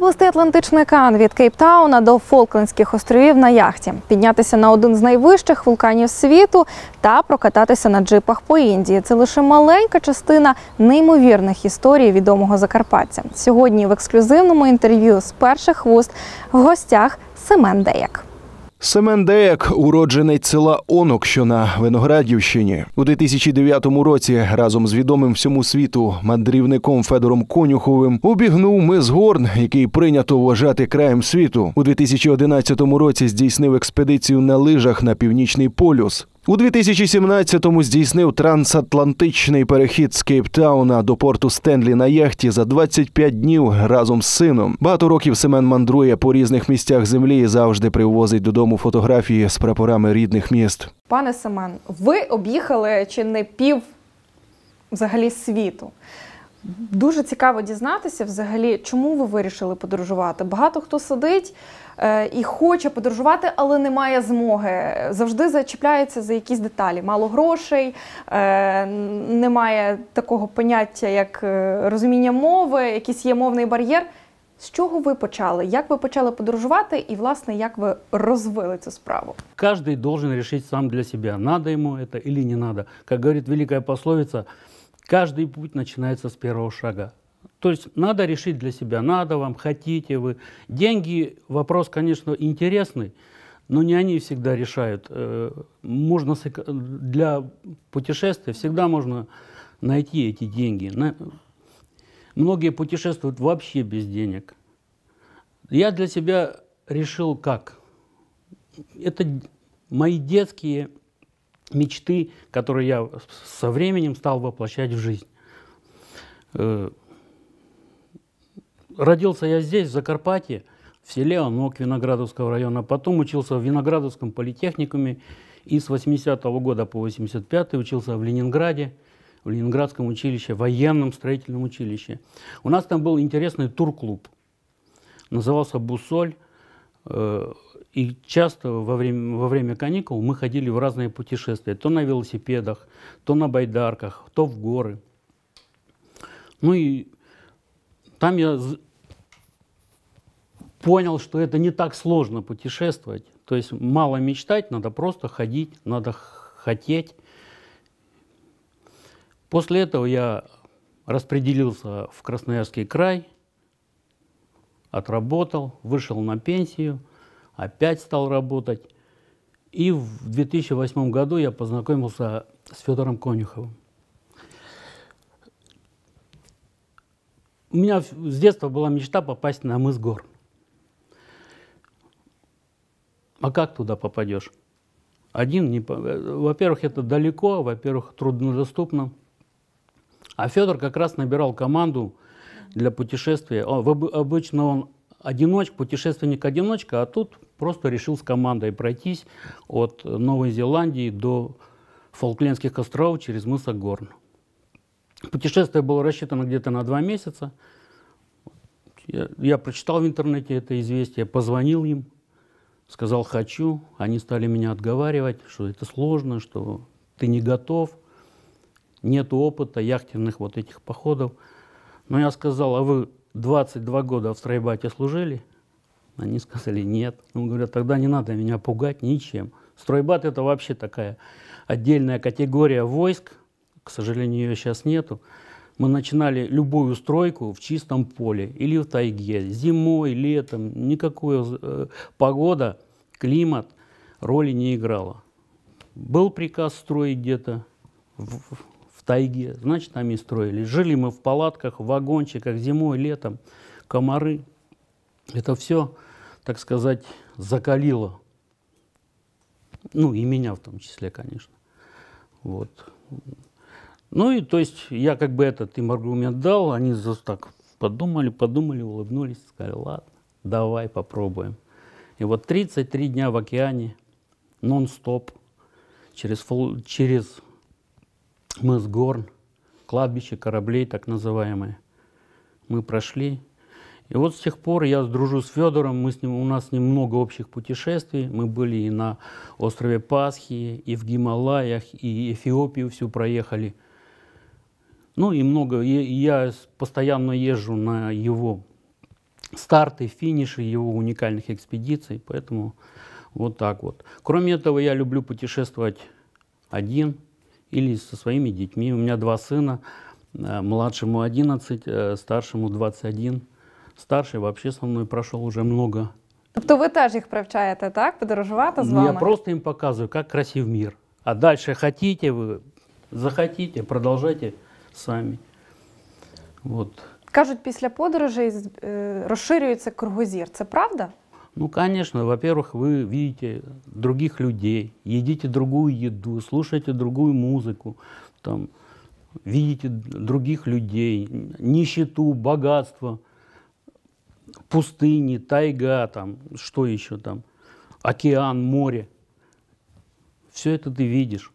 переплисти Атлантичний океан від Кейптауна до Фолклендських островів на яхті, піднятися на один з найвищих вулканів світу та прокататися на джипах по Індії. Це лише маленька частина неймовірних історій відомого Закарпаття. Сьогодні в ексклюзивному інтерв'ю з перших вуст в гостях Семен Деяк. Семен Деяк, уродженець села Онок, що на Виноградівщині, у 2009 році разом з відомим всьому світу мандрівником Федором Конюховим обігнув мис Горн, який прийнято вважати краєм світу. У 2011 році здійснив експедицію на лижах на північний полюс. У 2017-му здійснив трансатлантичний перехід з Кейптауна до порту Стенлі на яхті за 25 днів разом з сином. Багато років Семен мандрує по різних місцях землі і завжди привозить додому фотографії з прапорами рідних міст. Пане Семен, ви об'їхали чи не пів взагалі світу? Дуже цікаво дізнатися, взагалі, чому ви вирішили подорожувати. Багато хто сидить е, і хоче подорожувати, але немає змоги. Завжди зачіпляється за якісь деталі. Мало грошей, е, немає такого поняття, як е, розуміння мови, якийсь є мовний бар'єр. З чого ви почали? Як ви почали подорожувати, і власне як ви розвили цю справу? Кожен должен решить сам для себе, надо йому це або не надо. Як говорить велика пословиця. Каждый путь начинается с первого шага. То есть надо решить для себя, надо вам, хотите вы. Деньги – вопрос, конечно, интересный, но не они всегда решают. Э, можно для путешествия всегда можно найти эти деньги. Многие путешествуют вообще без денег. Я для себя решил как. Это мои детские мечты, которые я со временем стал воплощать в жизнь. Э, родился я здесь, в Закарпатье, в селе Анок Виноградовского района. Потом учился в Виноградовском политехникуме и с 80 -го года по 85 учился в Ленинграде, в Ленинградском училище, военном строительном училище. У нас там был интересный тур-клуб. Назывался «Бусоль». Э, и часто во время, во время каникул мы ходили в разные путешествия. То на велосипедах, то на байдарках, то в горы. Ну и там я понял, что это не так сложно путешествовать. То есть мало мечтать, надо просто ходить, надо хотеть. После этого я распределился в Красноярский край, отработал, вышел на пенсию, опять стал работать. И в 2008 году я познакомился с Федором Конюховым. У меня с детства была мечта попасть на мыс гор. А как туда попадешь? Один, не... Э, во-первых, это далеко, а во-первых, труднодоступно. А Федор как раз набирал команду для путешествия. А, обычно он одиночка, путешественник-одиночка, а тут просто решил с командой пройтись от Новой Зеландии до Фолклендских островов через мыс Горн. Путешествие было рассчитано где-то на два месяца. Я, я прочитал в интернете это известие, позвонил им, сказал «хочу». Они стали меня отговаривать, что это сложно, что ты не готов, нет опыта яхтенных вот этих походов – но я сказал, а вы 22 года в стройбате служили? Они сказали, нет. Он говорит, тогда не надо меня пугать ничем. Стройбат – это вообще такая отдельная категория войск, к сожалению, ее сейчас нету. Мы начинали любую стройку в чистом поле или в тайге, зимой, летом, никакой э, погода, климат роли не играла. Был приказ строить где-то в, в тайге, значит, там и строили. Жили мы в палатках, в вагончиках зимой, летом, комары. Это все, так сказать, закалило. Ну, и меня в том числе, конечно. Вот. Ну и то есть я как бы этот им аргумент дал, они так подумали, подумали, улыбнулись, сказали, ладно, давай попробуем. И вот 33 дня в океане, нон-стоп, через, через горн кладбище кораблей так называемое. Мы прошли. И вот с тех пор я дружу с Федором, мы с ним, у нас немного общих путешествий. Мы были и на острове Пасхи, и в Гималаях, и Эфиопию всю проехали. Ну и много, и я постоянно езжу на его старты, финиши его уникальных экспедиций, поэтому вот так вот. Кроме этого, я люблю путешествовать один – или со своими детьми. У меня два сына, э, младшему 11, э, старшему 21. Старший вообще со мной прошел уже много. Тобто ви теж їх привчаєте, так? Подорожувати з ну, вами? Я просто им показываю как красив мир. А дальше хотите вы захотите, продолжайте сами Вот. кажут после подорожей расширяется кругозір. это правда? Ну, конечно, во-первых, вы видите других людей, едите другую еду, слушаете другую музыку, там, видите других людей, нищету, богатство, пустыни, тайга, там, что еще там, океан, море. Все это ты видишь.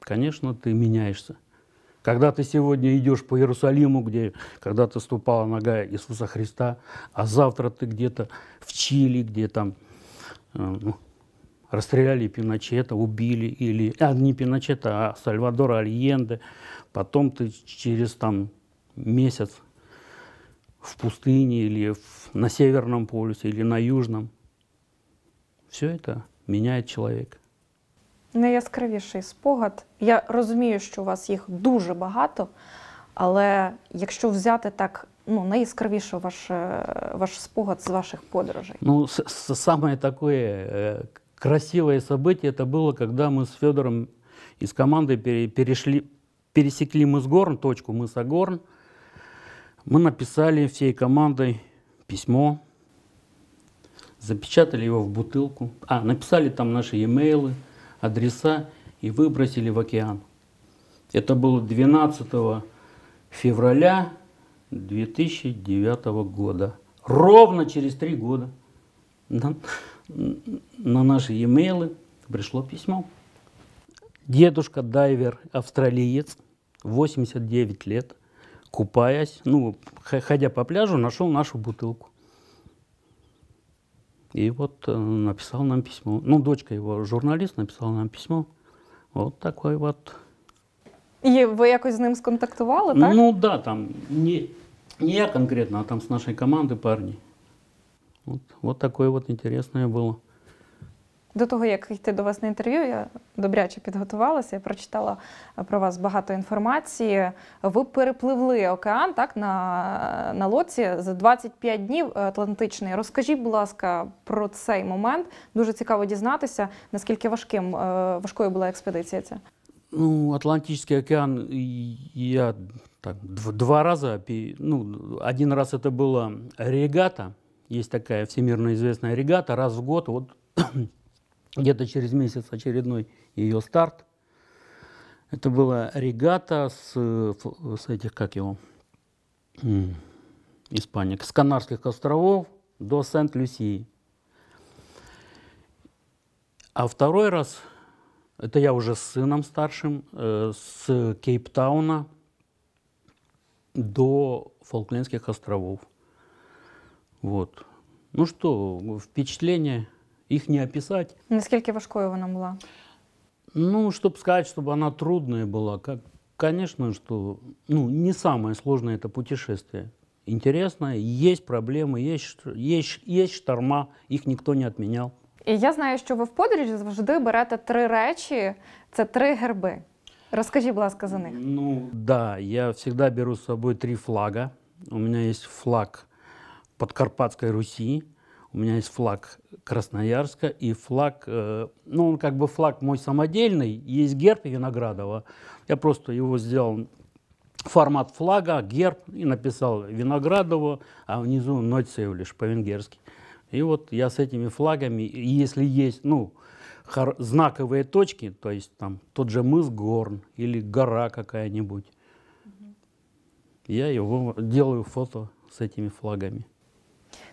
Конечно, ты меняешься. Когда ты сегодня идешь по Иерусалиму, где когда-то ступала нога Иисуса Христа, а завтра ты где-то в Чили, где там э, ну, расстреляли Пиночета, убили, или а, не Пиночета, а Сальвадора Альенде, потом ты через там месяц в пустыне или в, на Северном полюсе, или на Южном. Все это меняет человека. Найяскравіший спогад. Я розумію, що у вас їх дуже багато, але якщо взяти так, ну найяскравіше ваш, е, ваш спогад з ваших подорожей. Ну, саме таке э, красивое событие це було, коли ми з Федором із команди перешли, пересекли Мызгорн, точку мыса Горн. Мы написали всей командой письмо, запечатали його в бутылку, а, написали там наши e адреса и выбросили в океан. Это было 12 февраля 2009 года. Ровно через три года на, на наши e-mail пришло письмо. Дедушка-дайвер австралиец, 89 лет, купаясь, ну, ходя по пляжу, нашел нашу бутылку. И вот э, написал нам письмо. Ну, дочка его, журналист написала нам письмо. вот такой вот. І ви якось с ним сконтактували, так? Ну да, там не, не я конкретно, а там с нашей команды парни. Вот, вот такое вот интересное было. До того, як йти до вас на інтерв'ю, я добряче підготувалася, я прочитала е, про вас багато інформації. Ви перепливли океан так, на на лодці за 25 днів е, Атлантичний. Розкажіть, будь ласка, про цей момент. Дуже цікаво дізнатися, наскільки важким, е, важкою була експедиція ця. Ну, Атлантичний океан я так, два рази ну, один раз це була регата, Є така всемирно звісна регата, раз в год, вот Где-то через месяц очередной ее старт. Это была регата с, с этих, как его, испаник, с Канарских островов до Сент-Люсии. А второй раз, это я уже с сыном старшим, э, с Кейптауна до Фолклендских островов. Вот. Ну что, впечатление – их не описать. Наскільки важкою вона була? Ну, чтобы сказать, чтобы она трудная была, как, конечно, что ну, не самое сложное это путешествие. Интересно, есть проблемы, есть, есть, есть шторма, их никто не отменял. І я знаю, що ви в подорожі завжди берете три речі, це три герби. Расскажи, будь ласка, за них. Ну, да, я всегда беру с собой три флага. У меня есть флаг Подкарпатской Руси, у меня есть флаг Красноярска и флаг, э, ну он как бы флаг мой самодельный, есть герб Виноградова. Я просто его сделал формат флага, герб и написал Виноградову, а внизу ноль лишь по-венгерски. И вот я с этими флагами, если есть, ну, знаковые точки, то есть там тот же мыс Горн или гора какая-нибудь, я его делаю фото с этими флагами.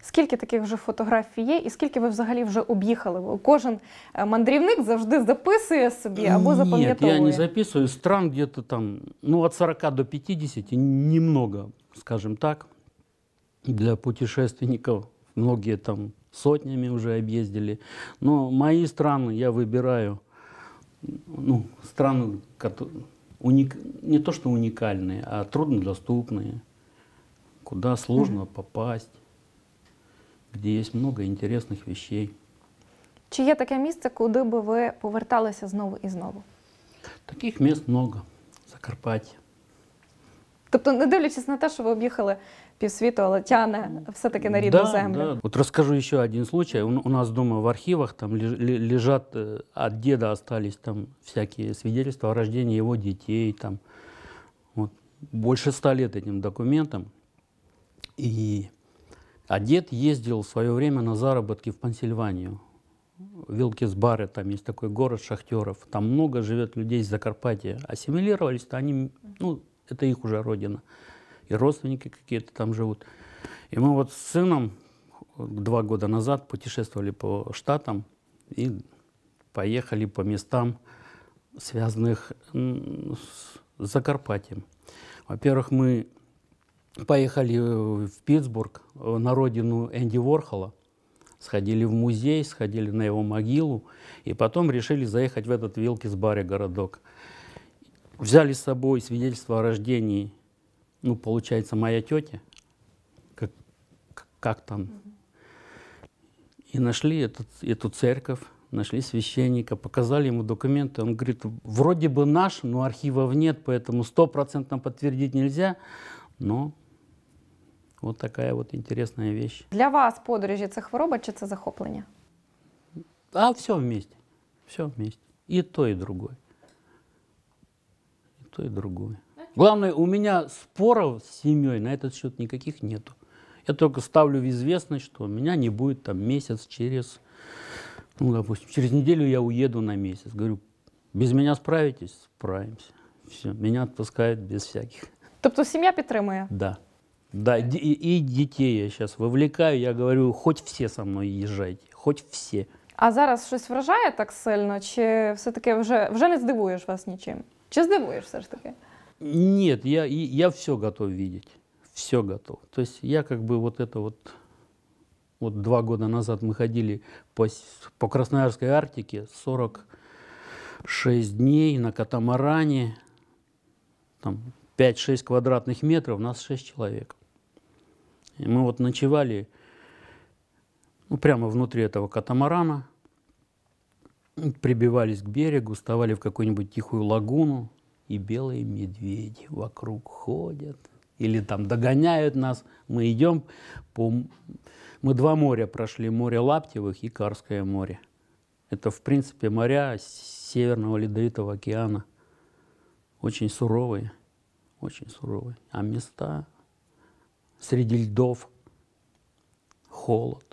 Скільки таких вже фотографій є, і скільки ви взагалі вже об'їхали? Кожен мандрівник завжди записує собі або запам'ятовує? Ні, я не записую. Стран где-то там ну, від 40 до 50, немного, скажем так. Для путешественников многие там сотнями уже объездили. Но мои страны я выбираю, ну, страны, которые уник... не то что уникальные, а труднодоступные, куда сложно mm-hmm. попасть где есть много интересных вещей. Чи є таке місце, куди би ви поверталися знову і знову? Таких місць много. Закарпаття. Тобто, не дивлячись на те, що ви об'їхали півсвіту, але тяне все-таки на рідну да, землю. Да. Вот расскажу еще один случай. У, нас дома в архивах там лежат от деда остались там всякие свидетельства о рождении его детей. Там. Вот. Больше ста лет этим документам. И а дед ездил в свое время на заработки в Пенсильванию. Вилкис-Барре, там есть такой город шахтеров. Там много живет людей из Закарпатья. Ассимилировались-то они, ну, это их уже родина. И родственники какие-то там живут. И мы вот с сыном два года назад путешествовали по штатам и поехали по местам, связанных с Закарпатьем. Во-первых, мы поехали э, в Питтсбург, э, на родину Энди Ворхола, сходили в музей, сходили на его могилу, и потом решили заехать в этот Вилкис-баре городок. Взяли с собой свидетельство о рождении, ну, получается, моя тетя, как, как там, и нашли этот, эту церковь, нашли священника, показали ему документы. Он говорит, вроде бы наш, но архивов нет, поэтому стопроцентно подтвердить нельзя, но вот такая вот интересная вещь. Для вас подорожі це хвороба чи це захоплення? А, а все вместе. Все вместе. И то, и другое. И то, и другое. Главное, у меня споров с семьей на этот счет никаких нету. Я только ставлю в известность, что меня не будет там месяц через, ну, допустим, через неделю я уеду на месяц. Говорю, без меня справитесь? Справимся. Все, меня отпускают без всяких. Тобто семья підтримує? Да. Да, и, и детей я сейчас вовлекаю, Я говорю, хоть все со мной езжайте, хоть все. А зараз щось вражає так сильно, чи все-таки вже вже не здивуєш вас нічим? Чи здивуєш все ж таки? Нет, я, я все готов видеть. Все готов. То есть я как бы вот это вот... Вот два года назад мы ходили по, по Красноярской Арктике 46 дней на катамаране. Там 5-6 квадратных метров, нас 6 человек. И мы вот ночевали ну, прямо внутри этого катамарана, прибивались к берегу, вставали в какую-нибудь тихую лагуну, и белые медведи вокруг ходят или там догоняют нас. Мы идем по... Мы два моря прошли, море Лаптевых и Карское море. Это, в принципе, моря Северного Ледовитого океана, очень суровые очень суровый. А места среди льдов, холод.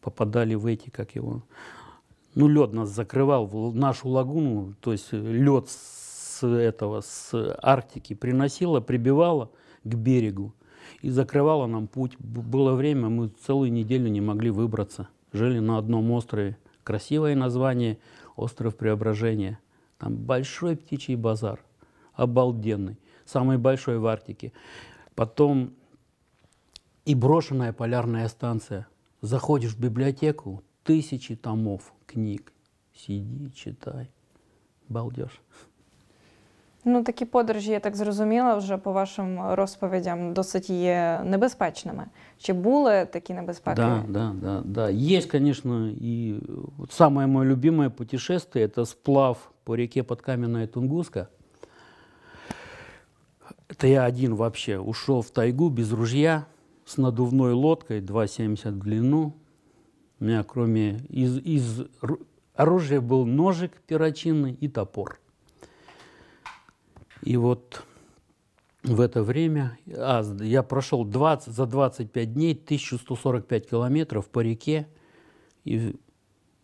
Попадали в эти, как его... Ну, лед нас закрывал, в нашу лагуну, то есть э, лед с этого, с Арктики приносило, прибивало к берегу и закрывала нам путь. Было время, мы целую неделю не могли выбраться. Жили на одном острове. Красивое название – остров Преображения. Там большой птичий базар обалденный, самый большой в Арктике. Потом и брошенная полярная станция. Заходишь в библиотеку, тысячи томов книг. Сиди, читай, балдеж. Ну, такі подорожі, я так зрозуміла, вже по вашим розповідям досить є небезпечними. Чи були такі небезпеки? Да, да, да, да. Есть, конечно, и вот самое мое любимое путешествие – это сплав по реке Подкаменная Тунгуска – это я один вообще ушел в тайгу без ружья, с надувной лодкой 2,70 в длину. У меня кроме из, из оружия был ножик перочинный и топор. И вот в это время а, я прошел 20, за 25 дней 1145 километров по реке. И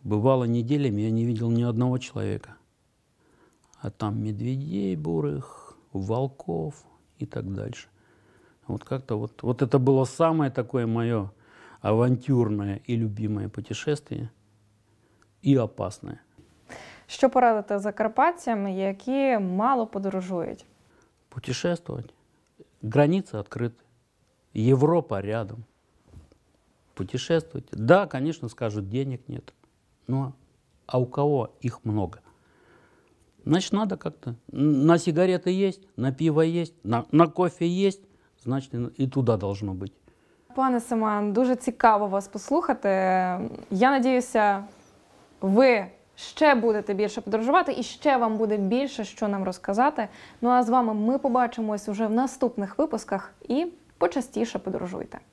бывало неделями я не видел ни одного человека. А там медведей бурых, волков – и так дальше. Вот как-то вот, вот это было самое такое мое авантюрное и любимое путешествие, и опасное. Що порадите закарпатцям, які мало подорожують? Путешествовать. Границы открыты. Европа рядом. Путешествовать. Да, конечно, скажут, денег нет. Но а у кого их много? Значит, надо как-то. На сигареты есть, на пиво есть, на, на кофе есть, значит, і туди должно бути. Пане Семен, дуже цікаво вас послухати. Я надіюся, ви ще будете більше подорожувати і ще вам буде більше що нам розказати. Ну а з вами ми побачимось уже в наступних випусках і почастіше подорожуйте.